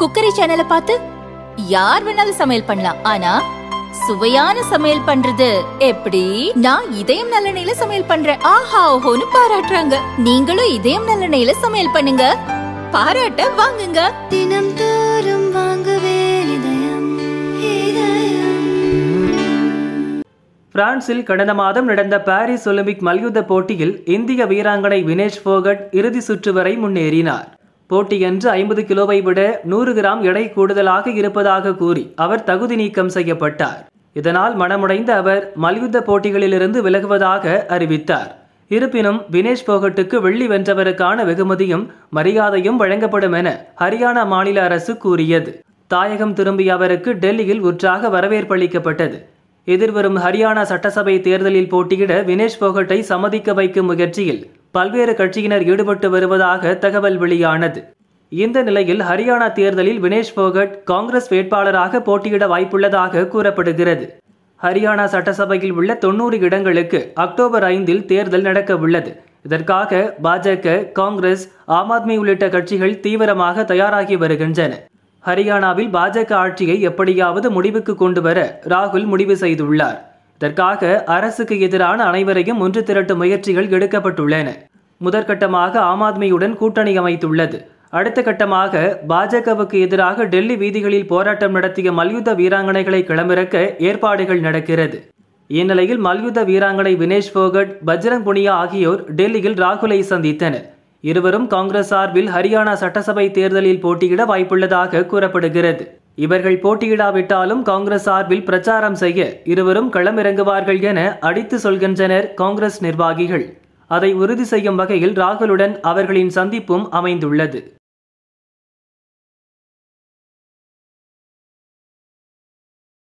cookery சேனலை பார்த்து யார் வேணாலும் சமையல் பண்ணலாம் ஆனா சுவையான சமையல் பண்றது எப்படி நான் இதயம் நல்லெண்ணெயில சமையல் பண்றேன் ஆஹா ஓஹோன்னு பாராட்டுறாங்க நீங்களும் இதயம் நல்லெண்ணெயில சமையல் பண்ணுங்க பாராட்ட வாங்குங்க தினம் தோறும் இதயம் பிரான்சில் கடந்த மாதம் நடந்த பாரிஸ் ஒலிம்பிக் மல்யுத்த போட்டியில் இந்திய வீராங்கனை வினேஷ் போகட் இறுதி சுற்று வரை முன்னேறினார் போட்டியன்று ஐம்பது கிலோவை விட நூறு கிராம் எடை கூடுதலாக இருப்பதாக கூறி அவர் தகுதி நீக்கம் செய்யப்பட்டார் இதனால் மனமுடைந்த அவர் மல்யுத்த போட்டிகளிலிருந்து விலகுவதாக அறிவித்தார் இருப்பினும் வினேஷ் போகட்டுக்கு வெள்ளி வென்றவருக்கான வெகுமதியும் மரியாதையும் வழங்கப்படும் என ஹரியானா மாநில அரசு கூறியது தாயகம் திரும்பிய அவருக்கு டெல்லியில் உற்றாக வரவேற்பளிக்கப்பட்டது எதிர்வரும் ஹரியானா சட்டசபை தேர்தலில் போட்டியிட வினேஷ் போகட்டை சம்மதிக்க வைக்கும் முயற்சியில் பல்வேறு கட்சியினர் ஈடுபட்டு வருவதாக தகவல் வெளியானது இந்த நிலையில் ஹரியானா தேர்தலில் வினேஷ் போகட் காங்கிரஸ் வேட்பாளராக போட்டியிட வாய்ப்புள்ளதாக கூறப்படுகிறது ஹரியானா சட்டசபையில் உள்ள தொன்னூறு இடங்களுக்கு அக்டோபர் ஐந்தில் தேர்தல் நடக்க உள்ளது இதற்காக பாஜக காங்கிரஸ் ஆம் ஆத்மி உள்ளிட்ட கட்சிகள் தீவிரமாக தயாராகி வருகின்றன ஹரியானாவில் பாஜக ஆட்சியை எப்படியாவது முடிவுக்கு கொண்டு வர ராகுல் முடிவு செய்துள்ளார் இதற்காக அரசுக்கு எதிரான அனைவரையும் ஒன்று திரட்டும் முயற்சிகள் எடுக்கப்பட்டுள்ளன முதற்கட்டமாக ஆம் ஆத்மியுடன் கூட்டணி அமைத்துள்ளது அடுத்த கட்டமாக பாஜகவுக்கு எதிராக டெல்லி வீதிகளில் போராட்டம் நடத்திய மல்யுத்த வீராங்கனைகளை களமிறக்க ஏற்பாடுகள் நடக்கிறது இந்நிலையில் மல்யுத்த வீராங்கனை வினேஷ் போகட் பஜ்ரங் புனியா ஆகியோர் டெல்லியில் ராகுலை சந்தித்தனர் இருவரும் காங்கிரஸ் சார்பில் ஹரியானா சட்டசபை தேர்தலில் போட்டியிட வாய்ப்புள்ளதாக கூறப்படுகிறது இவர்கள் போட்டியிடாவிட்டாலும் காங்கிரஸ் சார்பில் பிரச்சாரம் செய்ய இருவரும் களமிறங்குவார்கள் என அடித்து சொல்கின்றனர் காங்கிரஸ் நிர்வாகிகள் அதை உறுதி செய்யும் வகையில் ராகுலுடன் அவர்களின் சந்திப்பும் அமைந்துள்ளது